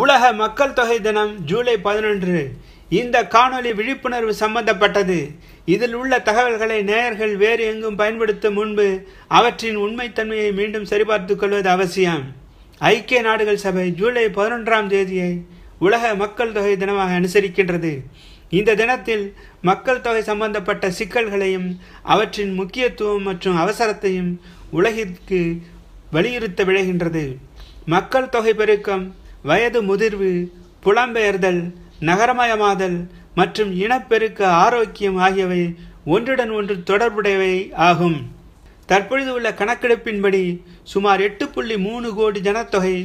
உலக மக்கள் தொகை தினம் ஜூலை பதினொன்று இந்த காணொலி விழிப்புணர்வு சம்பந்தப்பட்டது இதில் உள்ள தகவல்களை நேயர்கள் வேறு எங்கும் பயன்படுத்தும் முன்பு அவற்றின் உண்மைத்தன்மையை மீண்டும் சரிபார்த்து கொள்வது அவசியம் ஐக்கிய நாடுகள் சபை ஜூலை பதினொன்றாம் தேதியை உலக மக்கள் தொகை தினமாக அனுசரிக்கின்றது இந்த தினத்தில் மக்கள் தொகை சம்பந்தப்பட்ட சிக்கல்களையும் அவற்றின் முக்கியத்துவம் மற்றும் அவசரத்தையும் உலகிற்கு வலியுறுத்த விளைகின்றது மக்கள் தொகை பெருக்கம் வயது முதிர்வு புலம்பெயர்தல் நகரமயமாதல் மற்றும் இனப்பெருக்க ஆரோக்கியம் ஆகியவை ஒன்றுடன் ஒன்று தொடர்புடையவை ஆகும் தற்பொழுது உள்ள கணக்கெடுப்பின்படி சுமார் எட்டு புள்ளி மூணு கோடி ஜனத்தொகை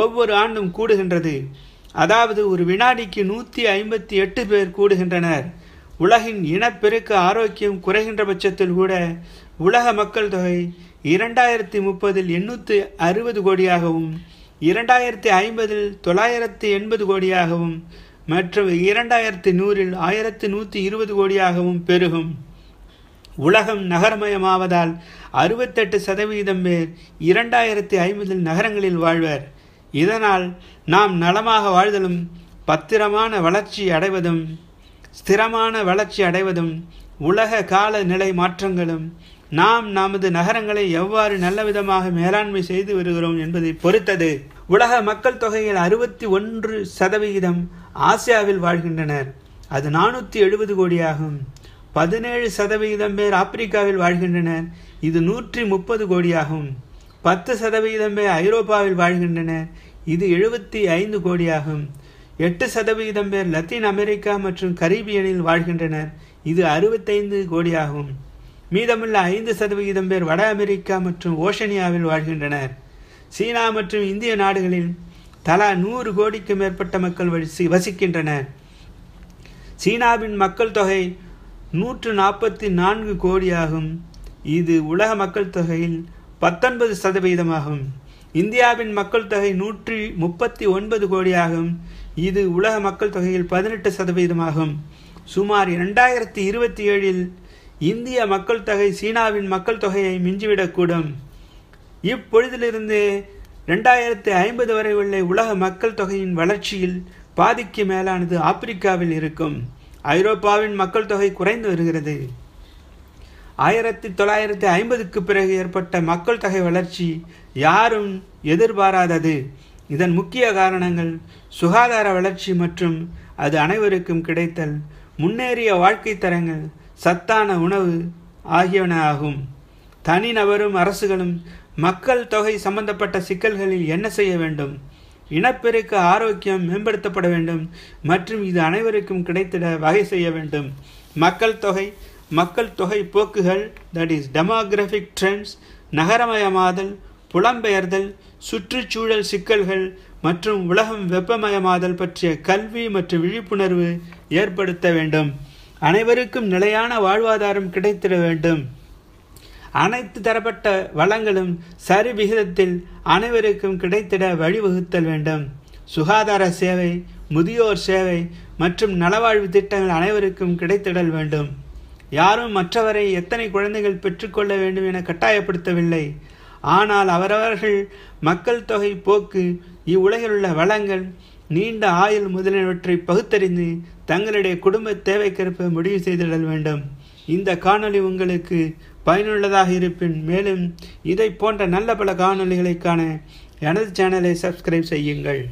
ஒவ்வொரு ஆண்டும் கூடுகின்றது அதாவது ஒரு வினாடிக்கு நூற்றி ஐம்பத்தி எட்டு பேர் கூடுகின்றனர் உலகின் இனப்பெருக்க ஆரோக்கியம் குறைகின்ற பட்சத்தில் கூட உலக மக்கள் தொகை இரண்டாயிரத்தி முப்பதில் எண்ணூற்றி அறுபது கோடியாகவும் இரண்டாயிரத்தி ஐம்பதில் தொள்ளாயிரத்து எண்பது கோடியாகவும் மற்ற இரண்டாயிரத்தி நூறில் ஆயிரத்து நூற்றி இருபது கோடியாகவும் பெருகும் உலகம் நகரமயமாவதால் அறுபத்தெட்டு சதவீதம் பேர் இரண்டாயிரத்தி ஐம்பதில் நகரங்களில் வாழ்வர் இதனால் நாம் நலமாக வாழ்தலும் பத்திரமான வளர்ச்சி அடைவதும் ஸ்திரமான வளர்ச்சி அடைவதும் உலக கால நிலை மாற்றங்களும் நாம் நமது நகரங்களை எவ்வாறு நல்லவிதமாக மேலாண்மை செய்து வருகிறோம் என்பதை பொறுத்தது உலக மக்கள் தொகையில் அறுபத்தி ஒன்று சதவிகிதம் ஆசியாவில் வாழ்கின்றனர் அது நானூற்றி எழுபது கோடியாகும் பதினேழு சதவிகிதம் பேர் ஆப்பிரிக்காவில் வாழ்கின்றனர் இது நூற்றி முப்பது கோடியாகும் பத்து சதவிகிதம் பேர் ஐரோப்பாவில் வாழ்கின்றனர் இது எழுபத்தி ஐந்து கோடியாகும் எட்டு சதவிகிதம் பேர் லத்தீன் அமெரிக்கா மற்றும் கரீபியனில் வாழ்கின்றனர் இது அறுபத்தைந்து கோடியாகும் மீதமுள்ள ஐந்து சதவிகிதம் பேர் வட அமெரிக்கா மற்றும் ஓஷனியாவில் வாழ்கின்றனர் சீனா மற்றும் இந்திய நாடுகளில் தலா நூறு கோடிக்கும் மேற்பட்ட மக்கள் வசி வசிக்கின்றனர் சீனாவின் மக்கள் தொகை நூற்று நாற்பத்தி நான்கு கோடியாகும் இது உலக மக்கள் தொகையில் பத்தொன்பது சதவீதமாகும் இந்தியாவின் மக்கள் தொகை நூற்றி முப்பத்தி ஒன்பது கோடியாகும் இது உலக மக்கள் தொகையில் பதினெட்டு சதவீதமாகும் சுமார் இரண்டாயிரத்தி இருபத்தி ஏழில் இந்திய மக்கள் தொகை சீனாவின் மக்கள் தொகையை மிஞ்சிவிடக்கூடும் இப்பொழுதிலிருந்து ரெண்டாயிரத்தி ஐம்பது வரை உள்ள உலக மக்கள் தொகையின் வளர்ச்சியில் பாதிக்கு மேலானது ஆப்பிரிக்காவில் இருக்கும் ஐரோப்பாவின் மக்கள் தொகை குறைந்து வருகிறது ஆயிரத்தி தொள்ளாயிரத்தி ஐம்பதுக்கு பிறகு ஏற்பட்ட மக்கள் தொகை வளர்ச்சி யாரும் எதிர்பாராதது இதன் முக்கிய காரணங்கள் சுகாதார வளர்ச்சி மற்றும் அது அனைவருக்கும் கிடைத்தல் முன்னேறிய வாழ்க்கை தரங்கள் சத்தான உணவு ஆகியன ஆகும் தனிநபரும் அரசுகளும் மக்கள் தொகை சம்பந்தப்பட்ட சிக்கல்களில் என்ன செய்ய வேண்டும் இனப்பெருக்க ஆரோக்கியம் மேம்படுத்தப்பட வேண்டும் மற்றும் இது அனைவருக்கும் கிடைத்திட வகை செய்ய வேண்டும் மக்கள் தொகை மக்கள் தொகை போக்குகள் தட் இஸ் டெமோகிராஃபிக் ட்ரெண்ட்ஸ் நகரமயமாதல் புலம்பெயர்தல் சுற்றுச்சூழல் சிக்கல்கள் மற்றும் உலகம் வெப்பமயமாதல் பற்றிய கல்வி மற்றும் விழிப்புணர்வு ஏற்படுத்த வேண்டும் அனைவருக்கும் நிலையான வாழ்வாதாரம் கிடைத்திட வேண்டும் அனைத்து தரப்பட்ட வளங்களும் சரி விகிதத்தில் அனைவருக்கும் கிடைத்திட வழிவகுத்தல் வேண்டும் சுகாதார சேவை முதியோர் சேவை மற்றும் நலவாழ்வு திட்டங்கள் அனைவருக்கும் கிடைத்திடல் வேண்டும் யாரும் மற்றவரை எத்தனை குழந்தைகள் பெற்றுக்கொள்ள வேண்டும் என கட்டாயப்படுத்தவில்லை ஆனால் அவரவர்கள் மக்கள் தொகை போக்கு இவ்வுலகில் உள்ள வளங்கள் நீண்ட ஆயுள் முதலியவற்றை பகுத்தறிந்து தங்களுடைய குடும்ப தேவைக்கேற்ப முடிவு செய்திடல் வேண்டும் இந்த காணொளி உங்களுக்கு பயனுள்ளதாக இருப்பின் மேலும் இதை போன்ற நல்ல பல காணொளிகளை காண எனது சேனலை சப்ஸ்கிரைப் செய்யுங்கள்